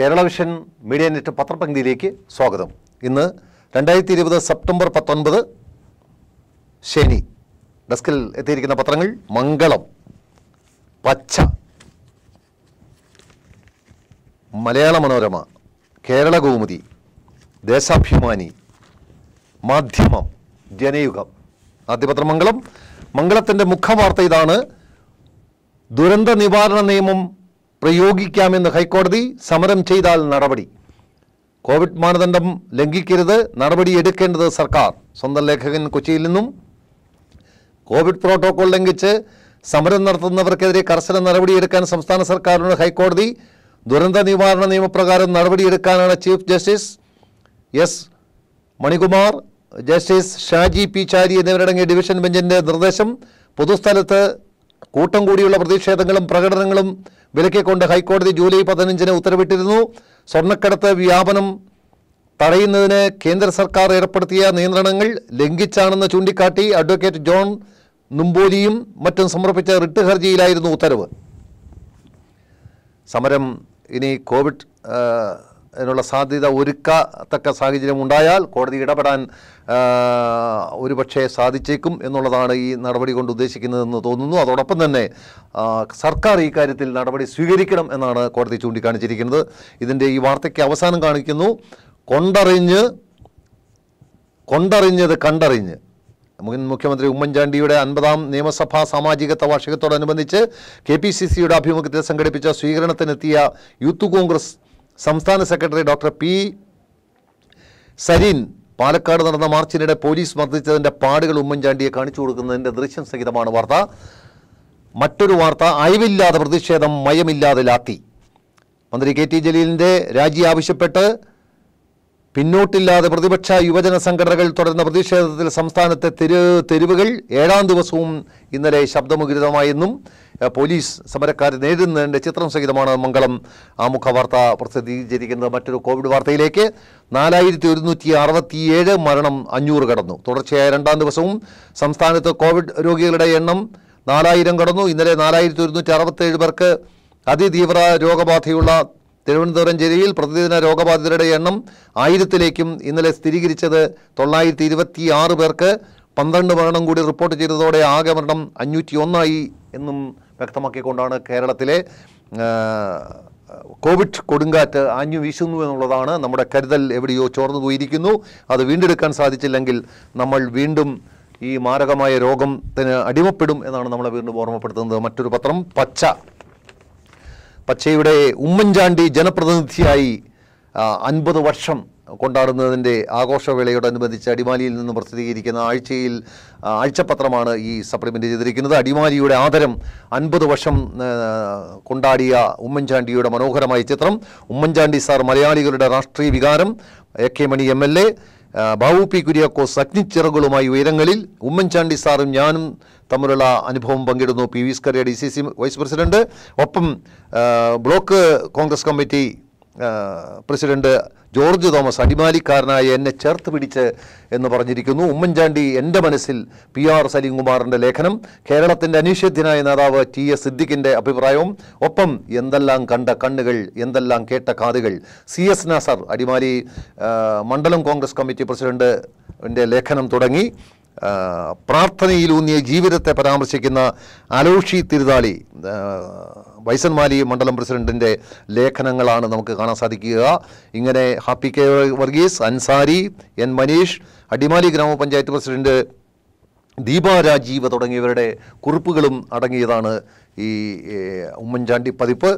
Kerala vision media net പത്രപങ്ക്തിയിലേക്ക് സ്വാഗതം ഇന്ന് രണ്ടായിരത്തി ഇരുപത് സെപ്റ്റംബർ പത്തൊൻപത് ശനി ഡെസ്കിൽ എത്തിയിരിക്കുന്ന പത്രങ്ങൾ മംഗളം പച്ച മലയാള മനോരമ കേരള കൗമുദി ദേശാഭിമാനി മാധ്യമം ജനയുഗം ആദ്യപത്രം മംഗളം മംഗളത്തിൻ്റെ മുഖവാർത്ത ഇതാണ് ദുരന്ത നിവാരണ നിയമം പ്രയോഗിക്കാമെന്ന് ഹൈക്കോടതി സമരം ചെയ്താൽ നടപടി കോവിഡ് മാനദണ്ഡം ലംഘിക്കരുത് നടപടി എടുക്കേണ്ടത് സർക്കാർ സ്വന്തം ലേഖകൻ കൊച്ചിയിൽ നിന്നും കോവിഡ് പ്രോട്ടോകോൾ ലംഘിച്ച് സമരം നടത്തുന്നവർക്കെതിരെ കർശന നടപടിയെടുക്കാൻ സംസ്ഥാന സർക്കാരിനോട് ഹൈക്കോടതി ദുരന്ത നിവാരണ നിയമപ്രകാരം നടപടിയെടുക്കാനാണ് chief justice S Manikumar justice Shaji P Chari എന്നിവരടങ്ങിയ ഡിവിഷൻ ബെഞ്ചിൻ്റെ നിർദ്ദേശം പൊതുസ്ഥലത്ത് കൂട്ടം കൂടിയുള്ള പ്രതിഷേധങ്ങളും പ്രകടനങ്ങളും വിലക്കിക്കൊണ്ട് ഹൈക്കോടതി ജൂലൈ പതിനഞ്ചിന് ഉത്തരവിട്ടിരുന്നു സ്വർണ്ണക്കടത്ത് വ്യാപനം തടയുന്നതിന് കേന്ദ്ര സർക്കാർ ഏർപ്പെടുത്തിയ നിയന്ത്രണങ്ങൾ ലംഘിച്ചാണെന്ന് ചൂണ്ടിക്കാട്ടി അഡ്വക്കേറ്റ് ജോൺ നുംബോലിയും മറ്റും സമർപ്പിച്ച റിട്ട് ഹർജിയിലായിരുന്നു ഉത്തരവ് സമരം ഇനി കോവിഡ് അതിനുള്ള സാധ്യത ഒരുക്കത്തക്ക സാഹചര്യം ഉണ്ടായാൽ കോടതി ഇടപെടാൻ ഒരുപക്ഷെ സാധിച്ചേക്കും എന്നുള്ളതാണ് ഈ നടപടി കൊണ്ട് ഉദ്ദേശിക്കുന്നതെന്ന് തോന്നുന്നു അതോടൊപ്പം തന്നെ സർക്കാർ ഈ കാര്യത്തിൽ നടപടി സ്വീകരിക്കണം എന്നാണ് കോടതി ചൂണ്ടിക്കാണിച്ചിരിക്കുന്നത് ഇതിൻ്റെ ഈ വാർത്തയ്ക്ക് അവസാനം കാണിക്കുന്നു കൊണ്ടറിഞ്ഞ് കൊണ്ടറിഞ്ഞത് കണ്ടറിഞ്ഞ് മുൻ മുഖ്യമന്ത്രി ഉമ്മൻചാണ്ടിയുടെ അൻപതാം നിയമസഭാ സാമാജികത്വ വാർഷികത്തോടനുബന്ധിച്ച് കെ പി സി സിയുടെ ആഭിമുഖ്യത്തിൽ സംഘടിപ്പിച്ച സ്വീകരണത്തിനെത്തിയ യൂത്ത് കോൺഗ്രസ് സംസ്ഥാന secretary doctor P Sarin Palakkad നടന്ന മാർച്ചിനിടെ പോലീസ് മർദ്ദിച്ചതിൻ്റെ പാടുകൾ ഉമ്മൻചാണ്ടിയെ കാണിച്ചു കൊടുക്കുന്നതിൻ്റെ ദൃശ്യം സഹിതമാണ് വാർത്ത മറ്റൊരു വാർത്ത അയവില്ലാതെ പ്രതിഷേധം മയമില്ലാതെ ലാത്തി മന്ത്രി കെ ടി ജലീലിൻ്റെ രാജി ആവശ്യപ്പെട്ട് പിന്നോട്ടില്ലാതെ പ്രതിപക്ഷ യുവജന സംഘടനകൾ തുടരുന്ന പ്രതിഷേധത്തിൽ സംസ്ഥാനത്തെ തെരു തെരുവുകൾ ഏഴാം ദിവസവും ഇന്നലെ ശബ്ദമുഖിതമായെന്നും പോലീസ് സമരക്കാരെ നേരിടുന്നതിൻ്റെ ചിത്രം സഹിതമാണ് മംഗളം ആമുഖ വാർത്ത പ്രസിദ്ധീകരിക്കുന്നത് മറ്റൊരു കോവിഡ് വാർത്തയിലേക്ക് നാലായിരത്തി ഒരുന്നൂറ്റി അറുപത്തിയേഴ് മരണം അഞ്ഞൂറ് കടന്നു തുടർച്ചയായ രണ്ടാം ദിവസവും സംസ്ഥാനത്ത് കോവിഡ് രോഗികളുടെ എണ്ണം നാലായിരം കടന്നു ഇന്നലെ നാലായിരത്തി ഒരുന്നൂറ്റി അറുപത്തേഴ് പേർക്ക് അതിതീവ്ര രോഗബാധയുള്ള തിരുവനന്തപുരം ജില്ലയിൽ പ്രതിദിന രോഗബാധിതരുടെ എണ്ണം ആയിരത്തിലേക്കും ഇന്നലെ സ്ഥിരീകരിച്ചത് തൊള്ളായിരത്തി ഇരുപത്തി ആറ് പേർക്ക് പന്ത്രണ്ട് മരണം കൂടി റിപ്പോർട്ട് ചെയ്തതോടെ ആകെ മരണം അഞ്ഞൂറ്റി ഒന്നായി എന്നും വ്യക്തമാക്കിക്കൊണ്ടാണ് കേരളത്തിലെ കോവിഡ് കൊടുങ്കാറ്റ് ആഞ്ഞു വീശുന്നു എന്നുള്ളതാണ് നമ്മുടെ കരുതൽ എവിടെയോ ചോർന്നു പോയിരിക്കുന്നു അത് വീണ്ടെടുക്കാൻ സാധിച്ചില്ലെങ്കിൽ നമ്മൾ വീണ്ടും ഈ മാരകമായ രോഗത്തിന് അടിമപ്പെടും എന്നാണ് നമ്മളെ വീണ്ടും ഓർമ്മപ്പെടുത്തുന്നത് മറ്റൊരു പത്രം പച്ച പക്ഷേ ഇവിടെ ഉമ്മൻചാണ്ടി ജനപ്രതിനിധിയായി അൻപത് വർഷം കൊണ്ടാടുന്നതിൻ്റെ ആഘോഷവേളയോടനുബന്ധിച്ച് അടിമാലിയിൽ നിന്ന് പ്രസിദ്ധീകരിക്കുന്ന ആഴ്ചയിൽ ആഴ്ചപത്രമാണ് ഈ സപ്ലിമെൻ്റ് ചെയ്തിരിക്കുന്നത് അടിമാലിയുടെ ആദരം അൻപത് വർഷം കൊണ്ടാടിയ ഉമ്മൻചാണ്ടിയുടെ മനോഹരമായ ചിത്രം ഉമ്മൻചാണ്ടി സാർ മലയാളികളുടെ രാഷ്ട്രീയ വികാരം A K money M L A Babu P Kuriakose അഗ്നിച്ചിറകളുമായി ഉയരങ്ങളിൽ ഉമ്മൻചാണ്ടി സാറും ഞാനും തമ്മിലുള്ള അനുഭവം പങ്കിടുന്നു P V Scaria D C C vice president ഒപ്പം block Congress committee president George Thomas അടിമാലിക്കാരനായ എന്നെ ചേർത്ത് പിടിച്ച് എന്ന് പറഞ്ഞിരിക്കുന്നു ഉമ്മൻചാണ്ടി എൻ്റെ മനസ്സിൽ പി ആർ സലീംകുമാറിൻ്റെ ലേഖനം കേരളത്തിൻ്റെ അനിഷേധ്യനായ നേതാവ് ടി എസ് സിദ്ദിഖിൻ്റെ അഭിപ്രായവും ഒപ്പം എന്തെല്ലാം കണ്ട കണ്ണുകൾ എന്തെല്ലാം കേട്ട കാതുകൾ സി എസ് നാസർ അടിമാലി മണ്ഡലം കോൺഗ്രസ് കമ്മിറ്റി പ്രസിഡന്റ് ലേഖനം തുടങ്ങി പ്രാർത്ഥനയിലൂന്നിയ ജീവിതത്തെ പരാമർശിക്കുന്ന അലോഷി തിരുതാളി വൈസൻമാലി മണ്ഡലം പ്രസിഡന്റിന്റെ ലേഖനങ്ങളാണ് നമുക്ക് കാണാൻ സാധിക്കുക ഇങ്ങനെ ഹാപ്പി കെ വർഗീസ് അൻസാരി എൻ മനീഷ് അടിമാലി ഗ്രാമപഞ്ചായത്ത് പ്രസിഡന്റ് ദീപ രാജീവ തുടങ്ങിയവരുടെ കുറിപ്പുകളും അടങ്ങിയതാണ് ഈ ഉമ്മൻചാണ്ടി പതിപ്പ്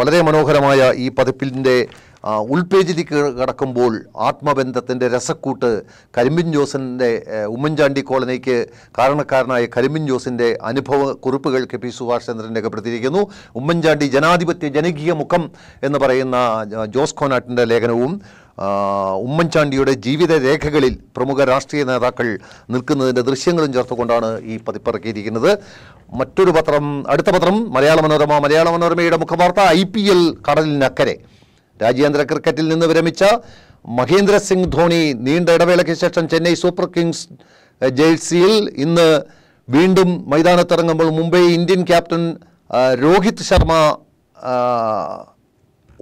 വളരെ മനോഹരമായ ഈ പതിപ്പിൻ്റെ ഉൾപേജിലേക്ക് കടക്കുമ്പോൾ ആത്മബന്ധത്തിൻ്റെ രസക്കൂട്ട് കരിമ്പിൻ ജോസിൻ്റെ ഉമ്മൻചാണ്ടി കോളനിക്ക് കാരണക്കാരനായ കരിമ്പിൻ ജോസിൻ്റെ അനുഭവ കുറിപ്പുകൾ കെ പി സുഭാഷ് ചന്ദ്രൻ്റെ രേഖപ്പെടുത്തിയിരിക്കുന്നു ഉമ്മൻചാണ്ടി ജനാധിപത്യ ജനകീയ മുഖം എന്ന് പറയുന്ന ജോസ് കോനാട്ടിൻ്റെ ലേഖനവും ഉമ്മൻചാണ്ടിയുടെ ജീവിത രേഖകളിൽ പ്രമുഖ രാഷ്ട്രീയ നേതാക്കൾ നിൽക്കുന്നതിൻ്റെ ദൃശ്യങ്ങളും ചേർത്തുകൊണ്ടാണ് ഈ പതിപ്പിറക്കിയിരിക്കുന്നത് മറ്റൊരു പത്രം അടുത്ത പത്രം മലയാള മനോരമ മലയാള മനോരമയുടെ മുഖവാർത്ത ഐ പി എൽ കടലിനക്കരെ രാജ്യാന്തര ക്രിക്കറ്റിൽ നിന്ന് വിരമിച്ച മഹേന്ദ്ര സിംഗ് ധോണി നീണ്ട ഇടവേളയ്ക്ക് ശേഷം ചെന്നൈ സൂപ്പർ കിങ്സ് ജേഴ്സിയിൽ ഇന്ന് വീണ്ടും മൈതാനത്തിറങ്ങുമ്പോൾ മുംബൈ ഇന്ത്യൻ ക്യാപ്റ്റൻ രോഹിത് ശർമ്മ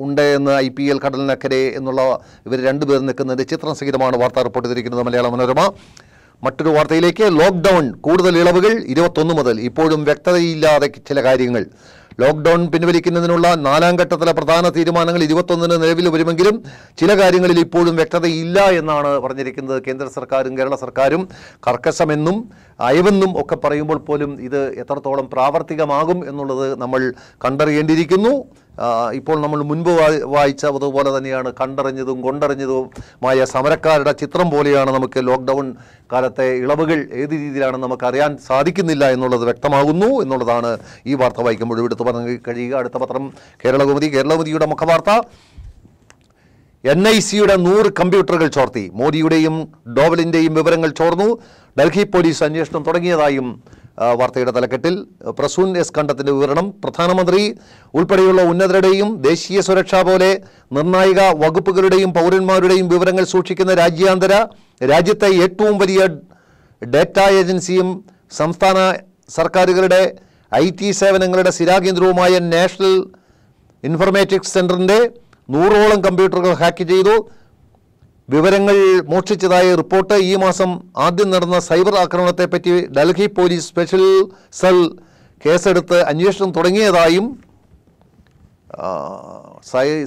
ഉണ്ട് എന്ന് ഐ പി എൽ കടലിനക്കരെ എന്നുള്ള ഇവർ രണ്ടുപേർ നിൽക്കുന്നതിൻ്റെ ചിത്രം സഹിതമാണ് വാർത്ത റിപ്പോർട്ട് ചെയ്തിരിക്കുന്നത് മലയാള മനോരമ മറ്റൊരു വാർത്തയിലേക്ക് ലോക്ക്ഡൗൺ കൂടുതൽ ഇളവുകൾ ഇരുപത്തൊന്ന് മുതൽ ഇപ്പോഴും വ്യക്തതയില്ലാതെ ചില കാര്യങ്ങൾ ലോക്ക്ഡൌൺ പിൻവലിക്കുന്നതിനുള്ള നാലാം ഘട്ടത്തിലെ പ്രധാന തീരുമാനങ്ങൾ ഇരുപത്തൊന്നിന് നിലവിൽ വരുമെങ്കിലും ചില കാര്യങ്ങളിൽ ഇപ്പോഴും വ്യക്തതയില്ല എന്നാണ് പറഞ്ഞിരിക്കുന്നത് കേന്ദ്ര സർക്കാരും കേരള സർക്കാരും കർക്കശമെന്നും അയവെന്നും ഒക്കെ പറയുമ്പോൾ പോലും ഇത് എത്രത്തോളം പ്രാവർത്തികമാകും എന്നുള്ളത് നമ്മൾ കണ്ടറിയേണ്ടിയിരിക്കുന്നു ഇപ്പോൾ നമ്മൾ മുൻപ് വായിച്ച അതുപോലെ തന്നെയാണ് കണ്ടറിഞ്ഞതും കൊണ്ടറിഞ്ഞതുമായ സമരക്കാരുടെ ചിത്രം പോലെയാണ് നമുക്ക് ലോക്ക്ഡൗൺ കാലത്തെ ഇളവുകൾ ഏത് രീതിയിലാണ് നമുക്ക് അറിയാൻ സാധിക്കുന്നില്ല എന്നുള്ളത് വ്യക്തമാകുന്നു എന്നുള്ളതാണ് ഈ വാർത്ത വായിക്കുമ്പോൾ എടുത്തു പറഞ്ഞു കഴിയുക അടുത്ത പത്രം കേരളകുമതി കേരളകുമതിയുടെ മുഖവാർത്ത എൻ ഐ സിയുടെ നൂറ് കമ്പ്യൂട്ടറുകൾ ചോർത്തി മോദിയുടെയും ഡോവലിൻ്റെയും വിവരങ്ങൾ ചോർന്നു ഡൽഹി പോലീസ് അന്വേഷണം തുടങ്ങിയതായും വാർത്തയുടെ തലക്കെട്ടിൽ പ്രസൂൻ എസ് കണ്ടത്തിൻ്റെ വിവരണം പ്രധാനമന്ത്രി ഉൾപ്പെടെയുള്ള ഉന്നതരുടെയും ദേശീയ സുരക്ഷ പോലെ നിർണായക വകുപ്പുകളുടെയും പൗരന്മാരുടെയും വിവരങ്ങൾ സൂക്ഷിക്കുന്ന രാജ്യാന്തര രാജ്യത്തെ ഏറ്റവും വലിയ ഡേറ്റാ ഏജൻസിയും സംസ്ഥാന സർക്കാരുകളുടെ ഐ ടി സേവനങ്ങളുടെ സ്ഥിരാകേന്ദ്രവുമായ നാഷണൽ ഇൻഫർമാറ്റിക്സ് സെൻറ്ററിൻ്റെ നൂറോളം കമ്പ്യൂട്ടറുകൾ ഹാക്ക് ചെയ്തു വിവരങ്ങൾ മോഷ്ടിച്ചതായ റിപ്പോർട്ട് ഈ മാസം ആദ്യം നടന്ന സൈബർ ആക്രമണത്തെപ്പറ്റി ഡൽഹി പോലീസ് സ്പെഷ്യൽ സെൽ കേസെടുത്ത് അന്വേഷണം തുടങ്ങിയതായും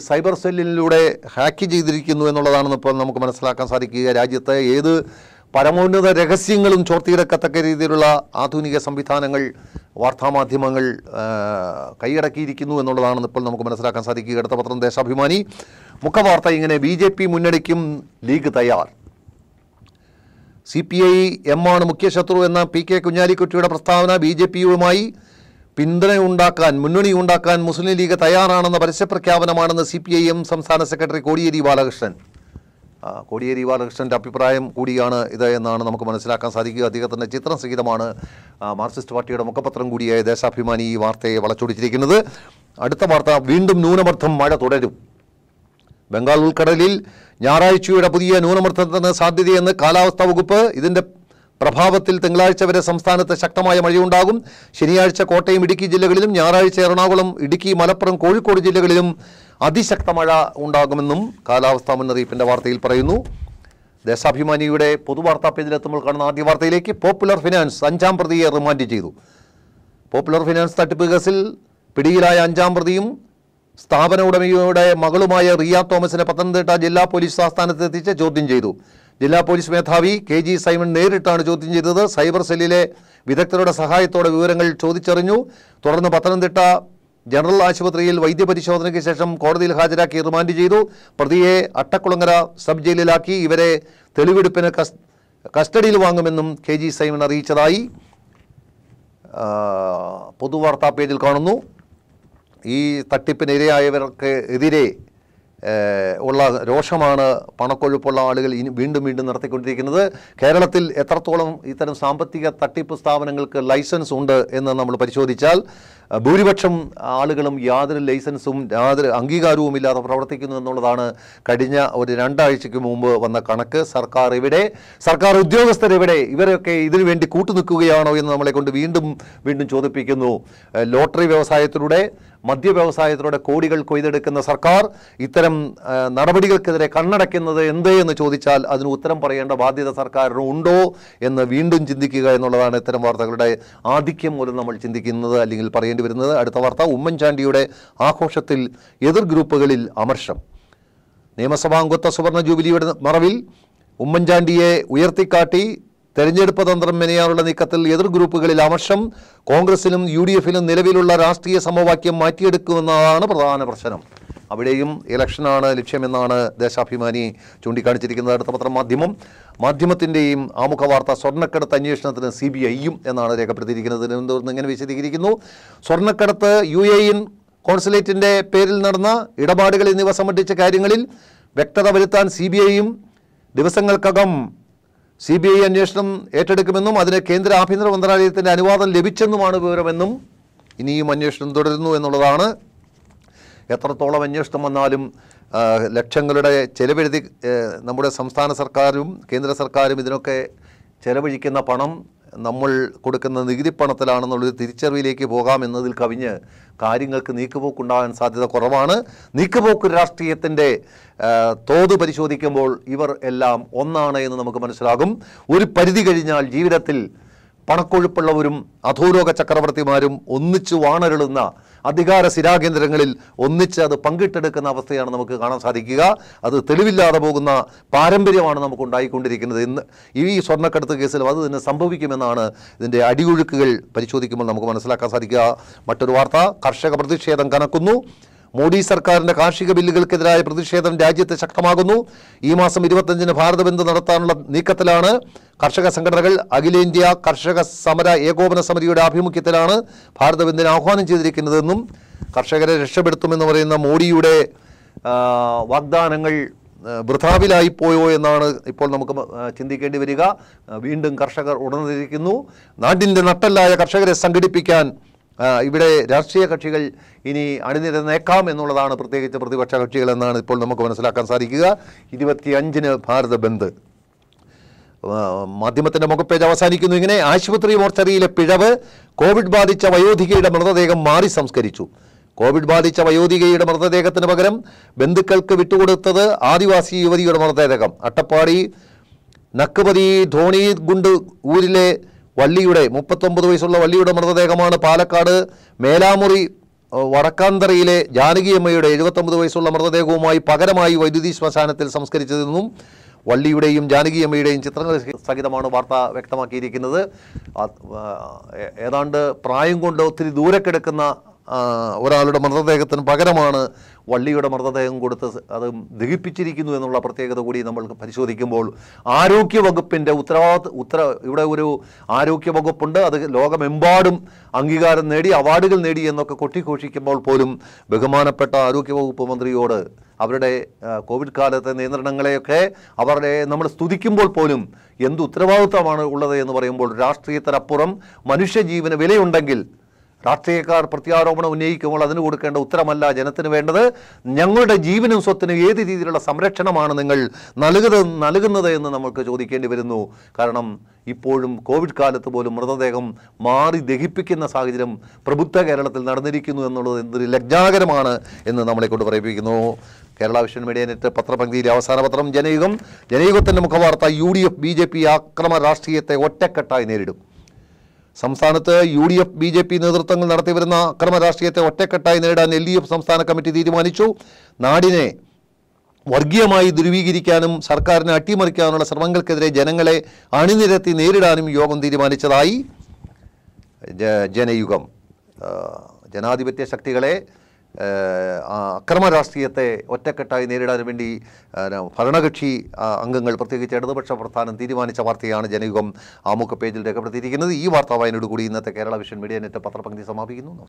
സൈബർ സെല്ലിലൂടെ ഹാക്ക് ചെയ്തിരിക്കുന്നു എന്നുള്ളതാണെന്ന് ഇപ്പോൾ നമുക്ക് മനസ്സിലാക്കാൻ സാധിക്കുക രാജ്യത്തെ ഏത് പരമോന്നത രഹസ്യങ്ങളും ചോർത്തിയിടക്കത്തക്ക രീതിയിലുള്ള ആധുനിക സംവിധാനങ്ങൾ വാർത്താമാധ്യമങ്ങൾ കൈയടക്കിയിരിക്കുന്നു എന്നുള്ളതാണ് ഇപ്പോൾ നമുക്ക് മനസ്സിലാക്കാൻ സാധിക്കുക അടുത്ത പത്രം ദേശാഭിമാനി മുഖവാർത്ത ഇങ്ങനെ ബി ജെ പി മുന്നണിക്കും ലീഗ് തയ്യാർ സി പി ഐ എം ആണ് മുഖ്യ ശത്രു എന്ന പി കെ കുഞ്ഞാലിക്കുട്ടിയുടെ പ്രസ്താവന ബി ജെ പിയുമായി പിന്തുണയുണ്ടാക്കാൻ ഉണ്ടാക്കാൻ മുസ്ലിം ലീഗ് തയ്യാറാണെന്ന പരസ്യപ്രഖ്യാപനമാണെന്ന് സി പി ഐ എം സംസ്ഥാന സെക്രട്ടറി കോടിയേരി ബാലകൃഷ്ണൻ കോടിയേരി ബാലകൃഷ്ണൻ്റെ അഭിപ്രായം കൂടിയാണ് ഇത് എന്നാണ് നമുക്ക് മനസ്സിലാക്കാൻ സാധിക്കുക അദ്ദേഹത്തിൻ്റെ ചിത്രം സഹിതമാണ് മാർക്സിസ്റ്റ് പാർട്ടിയുടെ മുഖപത്രം കൂടിയായ ദേശാഭിമാനി ഈ വാർത്തയെ വളച്ചൊടിച്ചിരിക്കുന്നത് അടുത്ത വാർത്ത വീണ്ടും ന്യൂനമർദ്ദം മഴ തുടരും ബംഗാൾ ഉൾക്കടലിൽ ഞായറാഴ്ചയുടെ പുതിയ ന്യൂനമർദ്ദത്തിന് സാധ്യതയെന്ന് കാലാവസ്ഥാ വകുപ്പ് ഇതിൻ്റെ പ്രഭാവത്തിൽ തിങ്കളാഴ്ച വരെ സംസ്ഥാനത്ത് ശക്തമായ മഴയുണ്ടാകും ശനിയാഴ്ച കോട്ടയം ഇടുക്കി ജില്ലകളിലും ഞായറാഴ്ച എറണാകുളം ഇടുക്കി മലപ്പുറം കോഴിക്കോട് ജില്ലകളിലും അതിശക്ത മഴ ഉണ്ടാകുമെന്നും കാലാവസ്ഥാ മുന്നറിയിപ്പിൻ്റെ വാർത്തയിൽ പറയുന്നു ദേശാഭിമാനിയുടെ പൊതുവാർത്താ പേജിലെത്തുമ്പോൾ കാണുന്ന ആദ്യ വാർത്തയിലേക്ക് പോപ്പുലർ ഫിനാൻസ് അഞ്ചാം പ്രതിയെ റിമാൻഡ് ചെയ്തു പോപ്പുലർ ഫിനാൻസ് തട്ടിപ്പ് കേസിൽ പിടിയിലായ അഞ്ചാം പ്രതിയും സ്ഥാപന ഉടമയുടെ മകളുമായ റിയ തോമസിനെ പത്തനംതിട്ട ജില്ലാ പോലീസ് ആസ്ഥാനത്തെത്തിച്ച് ചോദ്യം ചെയ്തു ജില്ലാ പോലീസ് മേധാവി കെ ജി സൈമൺ നേരിട്ടാണ് ചോദ്യം ചെയ്തത് സൈബർ സെല്ലിലെ വിദഗ്ധരുടെ സഹായത്തോടെ വിവരങ്ങൾ ചോദിച്ചറിഞ്ഞു തുടർന്ന് പത്തനംതിട്ട ജനറൽ ആശുപത്രിയിൽ വൈദ്യപരിശോധനയ്ക്ക് ശേഷം കോടതിയിൽ ഹാജരാക്കി റിമാൻഡ് ചെയ്തു പ്രതിയെ അട്ടക്കുളങ്ങര സബ് ജയിലിലാക്കി ഇവരെ തെളിവെടുപ്പിന് കസ്റ്റഡിയിൽ വാങ്ങുമെന്നും കെ ജി സൈമൺ അറിയിച്ചതായി പൊതുവാർത്താ പേജിൽ കാണുന്നു ഈ തട്ടിപ്പിനിരയായവർക്ക് എതിരെ ഉള്ള രോഷമാണ് പണക്കൊഴുപ്പുള്ള ആളുകൾ ഇനി വീണ്ടും വീണ്ടും നടത്തിക്കൊണ്ടിരിക്കുന്നത് കേരളത്തിൽ എത്രത്തോളം ഇത്തരം സാമ്പത്തിക തട്ടിപ്പ് സ്ഥാപനങ്ങൾക്ക് ലൈസൻസ് ഉണ്ട് എന്ന് നമ്മൾ പരിശോധിച്ചാൽ ഭൂരിപക്ഷം ആളുകളും യാതൊരു ലൈസൻസും യാതൊരു അംഗീകാരവും ഇല്ലാതെ പ്രവർത്തിക്കുന്നു എന്നുള്ളതാണ് കഴിഞ്ഞ ഒരു രണ്ടാഴ്ചയ്ക്ക് മുമ്പ് വന്ന കണക്ക് സർക്കാർ ഇവിടെ സർക്കാർ ഉദ്യോഗസ്ഥരെവിടെ ഇവരൊക്കെ ഇതിനു വേണ്ടി കൂട്ടുനിൽക്കുകയാണോ എന്ന് നമ്മളെ കൊണ്ട് വീണ്ടും വീണ്ടും ചോദിപ്പിക്കുന്നു ലോട്ടറി വ്യവസായത്തിലൂടെ മദ്യ വ്യവസായത്തിലൂടെ കോടികൾ കൊയ്തെടുക്കുന്ന സർക്കാർ ഇത്തരം നടപടികൾക്കെതിരെ കണ്ണടയ്ക്കുന്നത് എന്തേ എന്ന് ചോദിച്ചാൽ അതിന് ഉത്തരം പറയേണ്ട ബാധ്യത സർക്കാരിന് ഉണ്ടോ എന്ന് വീണ്ടും ചിന്തിക്കുക എന്നുള്ളതാണ് ഇത്തരം വാർത്തകളുടെ ആധിക്യം മൂലം നമ്മൾ ചിന്തിക്കുന്നത് അല്ലെങ്കിൽ പറയേണ്ടി വരുന്നത് അടുത്ത വാർത്ത ഉമ്മൻചാണ്ടിയുടെ ആഘോഷത്തിൽ എതിർ ഗ്രൂപ്പുകളിൽ അമർഷം നിയമസഭാംഗത്വ സുവർണ ജൂബിലിയുടെ മറവിൽ ഉമ്മൻചാണ്ടിയെ ഉയർത്തിക്കാട്ടി തെരഞ്ഞെടുപ്പ് തന്ത്രം മെനയാറുള്ള നീക്കത്തിൽ എതിർ ഗ്രൂപ്പുകളിൽ അമർഷം കോൺഗ്രസിലും യു ഡി എഫിലും നിലവിലുള്ള രാഷ്ട്രീയ സമവാക്യം മാറ്റിയെടുക്കുമെന്നതാണ് പ്രധാന പ്രശ്നം അവിടെയും ഇലക്ഷനാണ് ലക്ഷ്യമെന്നാണ് ദേശാഭിമാനി ചൂണ്ടിക്കാണിച്ചിരിക്കുന്നത് അടുത്ത പത്രം മാധ്യമം മാധ്യമത്തിൻ്റെയും ആമുഖ വാർത്ത സ്വർണ്ണക്കടത്ത് അന്വേഷണത്തിന് സി ബി ഐയും എന്നാണ് രേഖപ്പെടുത്തിയിരിക്കുന്നത് തിരുവനന്തപുരത്ത് ഇങ്ങനെ വിശദീകരിക്കുന്നു സ്വർണ്ണക്കടത്ത് യു എ ഇൻ കോൺസുലേറ്റിൻ്റെ പേരിൽ നടന്ന ഇടപാടുകൾ എന്നിവ സംബന്ധിച്ച കാര്യങ്ങളിൽ വ്യക്തത വരുത്താൻ സി ബി ഐയും ദിവസങ്ങൾക്കകം സി ബി ഐ അന്വേഷണം ഏറ്റെടുക്കുമെന്നും അതിന് കേന്ദ്ര ആഭ്യന്തര മന്ത്രാലയത്തിൻ്റെ അനുവാദം ലഭിച്ചെന്നുമാണ് വിവരമെന്നും ഇനിയും അന്വേഷണം തുടരുന്നു എന്നുള്ളതാണ് എത്രത്തോളം അന്വേഷണം വന്നാലും ലക്ഷങ്ങളുടെ ചെലവെഴുതി നമ്മുടെ സംസ്ഥാന സർക്കാരും കേന്ദ്ര സർക്കാരും ഇതിനൊക്കെ ചെലവഴിക്കുന്ന പണം നമ്മൾ കൊടുക്കുന്ന നികുതി പണത്തിലാണെന്നുള്ളൊരു തിരിച്ചറിവിലേക്ക് എന്നതിൽ കവിഞ്ഞ് കാര്യങ്ങൾക്ക് നീക്കുപോക്കുണ്ടാകാൻ സാധ്യത കുറവാണ് നീക്കുപോക്ക് രാഷ്ട്രീയത്തിൻ്റെ തോത് പരിശോധിക്കുമ്പോൾ ഇവർ എല്ലാം ഒന്നാണ് എന്ന് നമുക്ക് മനസ്സിലാകും ഒരു പരിധി കഴിഞ്ഞാൽ ജീവിതത്തിൽ പണക്കൊഴുപ്പുള്ളവരും അധോരോഗ ചക്രവർത്തിമാരും ഒന്നിച്ച് വാണരുളുന്ന അധികാര സ്ഥിരാകേന്ദ്രങ്ങളിൽ ഒന്നിച്ച് അത് പങ്കിട്ടെടുക്കുന്ന അവസ്ഥയാണ് നമുക്ക് കാണാൻ സാധിക്കുക അത് തെളിവില്ലാതെ പോകുന്ന പാരമ്പര്യമാണ് നമുക്ക് ഉണ്ടായിക്കൊണ്ടിരിക്കുന്നത് ഇന്ന് ഈ സ്വർണ്ണക്കടത്ത് കേസിൽ അത് തന്നെ സംഭവിക്കുമെന്നാണ് ഇതിൻ്റെ അടിയൊഴുക്കുകൾ പരിശോധിക്കുമ്പോൾ നമുക്ക് മനസ്സിലാക്കാൻ സാധിക്കുക മറ്റൊരു വാർത്ത കർഷക പ്രതിഷേധം കനക്കുന്നു മോഡി സർക്കാരിന്റെ കാർഷിക ബില്ലുകൾക്കെതിരായ പ്രതിഷേധം രാജ്യത്ത് ശക്തമാകുന്നു ഈ മാസം ഇരുപത്തഞ്ചിന് ഭാരത ബന്ദ് നടത്താനുള്ള നീക്കത്തിലാണ് കർഷക സംഘടനകൾ അഖിലേന്ത്യ കർഷക സമര ഏകോപന സമിതിയുടെ ആഭിമുഖ്യത്തിലാണ് ഭാരത ബന്ദിനെ ആഹ്വാനം ചെയ്തിരിക്കുന്നതെന്നും കർഷകരെ രക്ഷപ്പെടുത്തുമെന്ന് പറയുന്ന മോഡിയുടെ വാഗ്ദാനങ്ങൾ വൃഥാവിലായി പോയോ എന്നാണ് ഇപ്പോൾ നമുക്ക് ചിന്തിക്കേണ്ടി വരിക വീണ്ടും കർഷകർ ഉണർന്നിരിക്കുന്നു നാടിൻ്റെ നട്ടല്ലായ കർഷകരെ സംഘടിപ്പിക്കാൻ ഇവിടെ രാഷ്ട്രീയ കക്ഷികൾ ഇനി അണിനിരന്നേക്കാം എന്നുള്ളതാണ് പ്രത്യേകിച്ച് പ്രതിപക്ഷ കക്ഷികൾ എന്നാണ് ഇപ്പോൾ നമുക്ക് മനസ്സിലാക്കാൻ സാധിക്കുക അഞ്ചിന് ഭാരത ബന്ദ് മാധ്യമത്തിൻ്റെ മുഖപ്പേജ് അവസാനിക്കുന്നു ഇങ്ങനെ ആശുപത്രി മോർച്ചറിയിലെ പിഴവ് കോവിഡ് ബാധിച്ച വയോധികയുടെ മൃതദേഹം മാറി സംസ്കരിച്ചു കോവിഡ് ബാധിച്ച വയോധികയുടെ മൃതദേഹത്തിന് പകരം ബന്ധുക്കൾക്ക് വിട്ടുകൊടുത്തത് ആദിവാസി യുവതിയുടെ മൃതദേഹം അട്ടപ്പാടി നക്കുപതി ധോണി ഗുണ്ട് ഊരിലെ വള്ളിയുടെ മുപ്പത്തൊമ്പത് വയസ്സുള്ള വള്ളിയുടെ മൃതദേഹമാണ് പാലക്കാട് മേലാമുറി വടക്കാന്തറയിലെ ജാനകിയമ്മയുടെ എഴുപത്തൊമ്പത് വയസ്സുള്ള മൃതദേഹവുമായി പകരമായി വൈദ്യുതി ശ്മശാനത്തിൽ സംസ്കരിച്ചതെന്നും വള്ളിയുടെയും ജാനകിയമ്മയുടെയും ചിത്രങ്ങൾ സഹിതമാണ് വാർത്ത വ്യക്തമാക്കിയിരിക്കുന്നത് ഏതാണ്ട് പ്രായം കൊണ്ട് ഒത്തിരി ദൂരെ കിടക്കുന്ന ഒരാളുടെ മൃതദേഹത്തിന് പകരമാണ് വള്ളിയുടെ മൃതദേഹം കൊടുത്ത് അത് ദഹിപ്പിച്ചിരിക്കുന്നു എന്നുള്ള പ്രത്യേകത കൂടി നമ്മൾ പരിശോധിക്കുമ്പോൾ ആരോഗ്യ ഉത്തരവാദിത്വ ഉത്തര ഇവിടെ ഒരു ആരോഗ്യ അത് ലോകമെമ്പാടും അംഗീകാരം നേടി അവാർഡുകൾ നേടി എന്നൊക്കെ കൊട്ടിഘോഷിക്കുമ്പോൾ പോലും ബഹുമാനപ്പെട്ട ആരോഗ്യ വകുപ്പ് മന്ത്രിയോട് അവരുടെ കോവിഡ് കാലത്തെ നിയന്ത്രണങ്ങളെയൊക്കെ അവരുടെ നമ്മൾ സ്തുതിക്കുമ്പോൾ പോലും എന്ത് ഉത്തരവാദിത്വമാണ് ഉള്ളത് എന്ന് പറയുമ്പോൾ രാഷ്ട്രീയത്തിനപ്പുറം മനുഷ്യജീവന് വിലയുണ്ടെങ്കിൽ രാഷ്ട്രീയക്കാർ പ്രത്യാരോപണം ഉന്നയിക്കുമ്പോൾ അതിന് കൊടുക്കേണ്ട ഉത്തരമല്ല ജനത്തിന് വേണ്ടത് ഞങ്ങളുടെ ജീവനും സ്വത്തിനും ഏത് രീതിയിലുള്ള സംരക്ഷണമാണ് നിങ്ങൾ നൽകുന്നത് നൽകുന്നത് എന്ന് നമ്മൾക്ക് ചോദിക്കേണ്ടി വരുന്നു കാരണം ഇപ്പോഴും കോവിഡ് കാലത്ത് പോലും മൃതദേഹം മാറി ദഹിപ്പിക്കുന്ന സാഹചര്യം പ്രബുദ്ധ കേരളത്തിൽ നടന്നിരിക്കുന്നു എന്നുള്ളത് എന്തൊരു ലജ്ജാകരമാണ് എന്ന് നമ്മളെക്കൊണ്ട് പറയിപ്പിക്കുന്നു കേരള വിഷൻ മീഡിയ നെറ്റ് പത്രപങ്ക്തിയിലെ അവസാന പത്രം ജനയുഗം ജനയുഗത്തിൻ്റെ മുഖവാർത്ത U D F B J P ആക്രമ രാഷ്ട്രീയത്തെ ഒറ്റക്കെട്ടായി നേരിടും സംസ്ഥാനത്ത് U D F B J P നേതൃത്വങ്ങൾ നടത്തിവരുന്ന അക്രമ രാഷ്ട്രീയത്തെ ഒറ്റക്കെട്ടായി നേരിടാൻ എൽ ഡി എഫ് സംസ്ഥാന കമ്മിറ്റി തീരുമാനിച്ചു നാടിനെ വർഗീയമായി ദുരുവീകരിക്കാനും സർക്കാരിനെ അട്ടിമറിക്കാനുള്ള ശ്രമങ്ങൾക്കെതിരെ ജനങ്ങളെ അണിനിരത്തി നേരിടാനും യോഗം തീരുമാനിച്ചതായി ജനയുഗം ജനാധിപത്യ ശക്തികളെ അക്രമ രാഷ്ട്രീയത്തെ ഒറ്റക്കെട്ടായി നേരിടാൻ വേണ്ടി ഭരണകക്ഷി അംഗങ്ങൾ പ്രത്യേകിച്ച് ഇടതുപക്ഷ പ്രസ്ഥാനം തീരുമാനിച്ച വാർത്തയാണ് ജനയുഗം ആമുഖ പേജിൽ രേഖപ്പെടുത്തിയിരിക്കുന്നത് ഈ വാർത്താ വായനയോടുകൂടി ഇന്നത്തെ കേരള വിഷൻ മീഡിയ നെറ്റ് പത്രപങ്ക്തി സമാപിക്കുന്നു